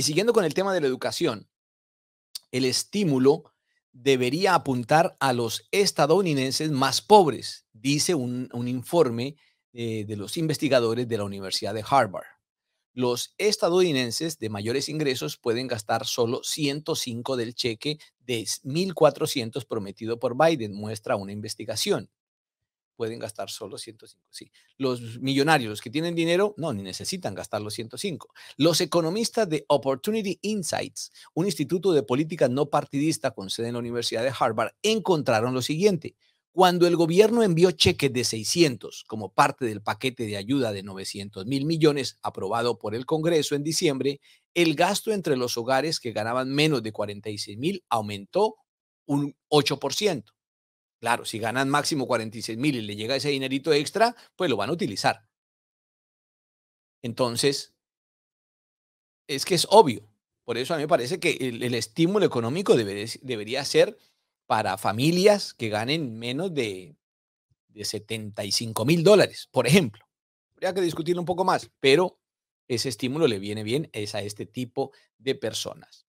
Y siguiendo con el tema de la educación, el estímulo debería apuntar a los estadounidenses más pobres, dice un, informe eh, de los investigadores de la Universidad de Harvard. Los estadounidenses de mayores ingresos pueden gastar solo 105 del cheque de 1.400 prometido por Biden, muestra una investigación pueden gastar solo 105. Sí, los millonarios, los que tienen dinero, no, ni necesitan gastar los 105. Los economistas de Opportunity Insights, un instituto de política no partidista con sede en la Universidad de Harvard, encontraron lo siguiente. Cuando el gobierno envió cheques de 600 como parte del paquete de ayuda de 900 mil millones aprobado por el Congreso en diciembre, el gasto entre los hogares que ganaban menos de 46 mil aumentó un 8%. Claro, si ganan máximo 46 mil y le llega ese dinerito extra, pues lo van a utilizar. Entonces, es que es obvio. Por eso a mí me parece que el, estímulo económico debería ser para familias que ganen menos de, de 75 mil dólares, por ejemplo. Habría que discutirlo un poco más, pero ese estímulo le viene bien es a este tipo de personas.